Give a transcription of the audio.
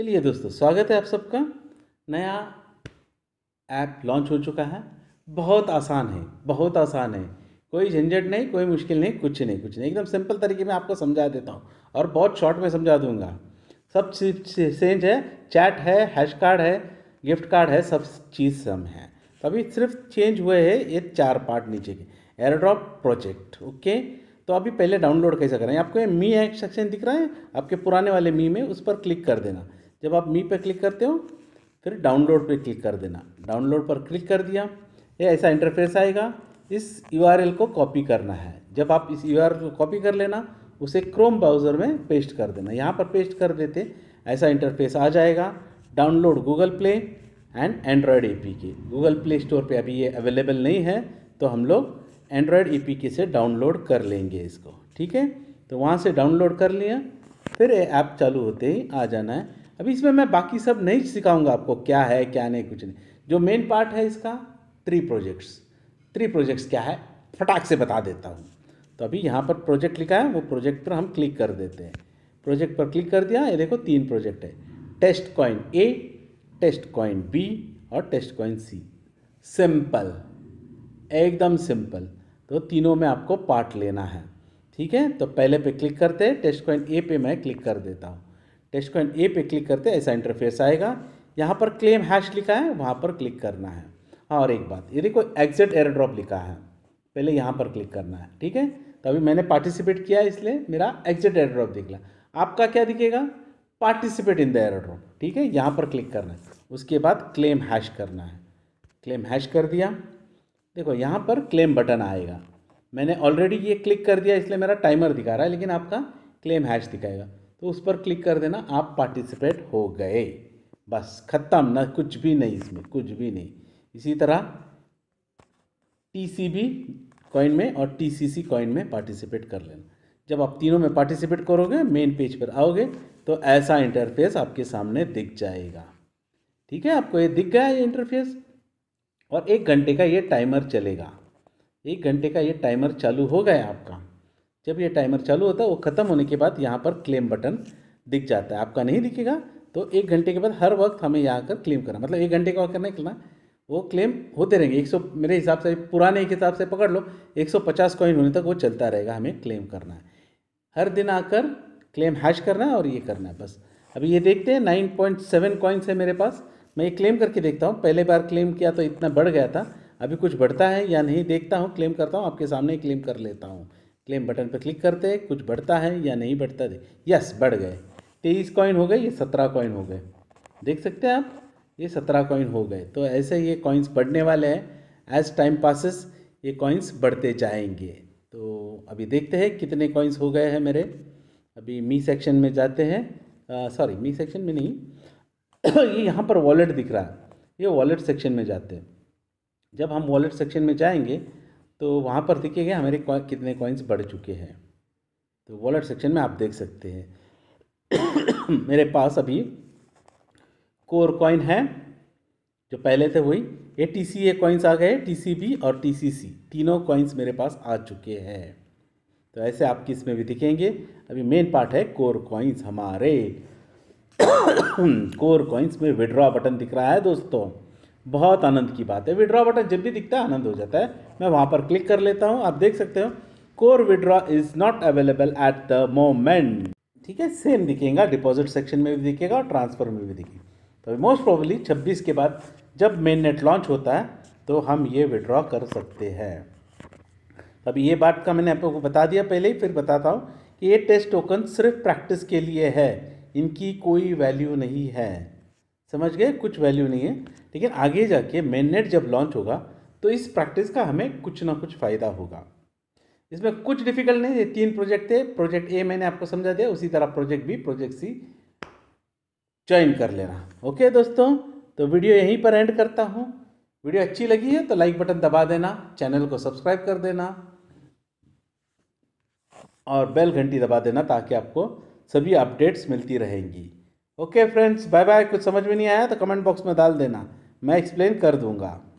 चलिए दोस्तों स्वागत है आप सबका नया ऐप लॉन्च हो चुका है बहुत आसान है बहुत आसान है कोई झंझट नहीं कोई मुश्किल नहीं कुछ नहीं कुछ नहीं एकदम सिंपल तरीके में आपको समझा देता हूँ और बहुत शॉर्ट में समझा दूंगा सब चेंज है चैट है हैश कार्ड है गिफ्ट कार्ड है सब चीज़ सम है तो अभी सिर्फ चेंज हुए है ये चार पार्ट नीचे के एयरड्रॉप प्रोजेक्ट ओके तो अभी पहले डाउनलोड कैसे करें आपको ये मी एक्सेक्शन दिख रहा है आपके पुराने वाले मी में उस पर क्लिक कर देना जब आप मी पे क्लिक करते हो फिर डाउनलोड पे क्लिक कर देना डाउनलोड पर क्लिक कर दिया ये ऐसा इंटरफेस आएगा इस यू को कॉपी करना है जब आप इस यू को कॉपी कर लेना उसे क्रोम ब्राउज़र में पेस्ट कर देना यहाँ पर पेस्ट कर देते ऐसा इंटरफेस आ जाएगा download Google Play and Android A P K Google Play Store पे अभी ये अवेलेबल नहीं है तो हम लोग एंड्रॉयड ए पी के से डाउनलोड कर लेंगे इसको ठीक है तो वहाँ से डाउनलोड कर लिया फिर ये ऐप चालू होते ही आ जाना है अभी इसमें मैं बाकी सब नहीं सिखाऊंगा आपको क्या है क्या नहीं कुछ नहीं जो मेन पार्ट है इसका थ्री प्रोजेक्ट्स थ्री प्रोजेक्ट्स क्या है फटाक से बता देता हूँ तो अभी यहाँ पर प्रोजेक्ट लिखा है वो प्रोजेक्ट पर हम क्लिक कर देते हैं प्रोजेक्ट पर क्लिक कर दिया ये देखो तीन प्रोजेक्ट है test coin A test coin B और टेस्ट कॉइन सी सिंपल एकदम सिंपल तो तीनों में आपको पार्ट लेना है ठीक है तो पहले पे क्लिक करते हैं टेस्ट कॉइन ए पे मैं क्लिक कर देता हूँ टेस्ट कॉइन ए पे क्लिक करते ऐसा इंटरफेस आएगा यहाँ पर क्लेम हैश लिखा है वहाँ पर क्लिक करना है हाँ और एक बात यदि कोई एग्जिट एयर ड्रॉप लिखा है पहले यहाँ पर क्लिक करना है ठीक है तो अभी मैंने पार्टिसिपेट किया इसलिए मेरा एग्जिट एयर ड्रॉप दिख ला आपका क्या दिखेगा participate in the air drop ठीक है यहाँ पर क्लिक करना है उसके बाद क्लेम हैश करना है क्लेम हैश कर दिया देखो यहाँ पर क्लेम बटन आएगा मैंने ऑलरेडी ये क्लिक कर दिया इसलिए मेरा टाइमर दिखा रहा है लेकिन आपका क्लेम हैश दिखाएगा तो उस पर क्लिक कर देना आप पार्टिसिपेट हो गए बस ख़त्म ना कुछ भी नहीं इसमें कुछ भी नहीं इसी तरह टीसीबी कॉइन में और टीसीसी कॉइन में पार्टिसिपेट कर लेना जब आप तीनों में पार्टिसिपेट करोगे मेन पेज पर आओगे तो ऐसा इंटरफेस आपके सामने दिख जाएगा ठीक है आपको ये दिख गया ये इंटरफेस और एक घंटे का ये टाइमर चलेगा एक घंटे का ये टाइमर चालू हो गया आपका जब ये टाइमर चालू होता है वो ख़त्म होने के बाद यहाँ पर क्लेम बटन दिख जाता है आपका नहीं दिखेगा तो एक घंटे के बाद हर वक्त हमें यहाँ आकर क्लेम करना मतलब एक घंटे का वक्त करना करना वो क्लेम होते रहेंगे एक सौ मेरे हिसाब से पुराने के हिसाब से पकड़ लो एक सौ पचास कॉइन होने तक वो चलता रहेगा हमें क्लेम करना है हर दिन आकर क्लेम हैश करना है और ये करना है बस अभी ये देखते हैं नाइन पॉइंट सेवन कॉइन्स है मेरे पास मैं ये क्लेम करके देखता हूँ पहले बार क्लेम किया तो इतना बढ़ गया था अभी कुछ बढ़ता है या नहीं देखता हूँ क्लेम करता हूँ आपके सामने क्लेम कर लेता हूँ क्लेम बटन पर क्लिक करते हैं कुछ बढ़ता है या नहीं बढ़ता है यस बढ़ गए तेईस कॉइन हो गए ये सत्रह कॉइन हो गए देख सकते हैं आप ये सत्रह कॉइन हो गए तो ऐसे ये कॉइन्स बढ़ने वाले हैं एज टाइम पासिस ये कॉइन्स बढ़ते जाएंगे तो अभी देखते हैं कितने कॉइन्स हो गए हैं मेरे अभी मी सेक्शन में जाते हैं सॉरी मी सेक्शन में नहीं ये यहाँ पर वॉलेट दिख रहा है ये वॉलेट सेक्शन में जाते हैं जब हम वॉलेट सेक्शन में जाएंगे तो वहाँ पर देखिएगा हमारे कितने कॉइन्स बढ़ चुके हैं तो वॉलेट सेक्शन में आप देख सकते हैं मेरे पास अभी कोर कॉइन है जो पहले थे वही ये टी सी ए कॉइन्स आ गए टी सी बी और टी सी सी तीनों कॉइन्स मेरे पास आ चुके हैं तो ऐसे आप किस में भी दिखेंगे अभी मेन पार्ट है कोर कॉइन्स हमारे कोर कॉइन्स में विड्रॉ बटन दिख रहा है दोस्तों बहुत आनंद की बात है विड्रॉ बटन जब भी दिखता है आनंद हो जाता है मैं वहाँ पर क्लिक कर लेता हूँ आप देख सकते हो core withdraw is not available at the moment ठीक है सेम दिखेगा डिपॉजिट सेक्शन में भी दिखेगा और ट्रांसफ़र में भी दिखेगा तो मोस्ट प्रोबली 26 के बाद जब मेन नेट लॉन्च होता है तो हम ये विड्रॉ कर सकते हैं अभी ये बात का मैंने आपको बता दिया पहले ही फिर बताता हूँ कि ये टेस्ट टोकन सिर्फ प्रैक्टिस के लिए है इनकी कोई वैल्यू नहीं है समझ गए कुछ वैल्यू नहीं है लेकिन आगे जाके नेट जब लॉन्च होगा तो इस प्रैक्टिस का हमें कुछ ना कुछ फ़ायदा होगा इसमें कुछ डिफिकल्ट नहीं ये तीन प्रोजेक्ट थे प्रोजेक्ट ए मैंने आपको समझा दिया उसी तरह project B project C join कर लेना ओके दोस्तों तो वीडियो यहीं पर एंड करता हूँ वीडियो अच्छी लगी है तो लाइक बटन दबा देना चैनल को सब्सक्राइब कर देना और बेल घंटी दबा देना ताकि आपको सभी अपडेट्स मिलती रहेंगी ओके फ्रेंड्स बाय बाय कुछ समझ में नहीं आया तो कमेंट बॉक्स में डाल देना मैं एक्सप्लेन कर दूंगा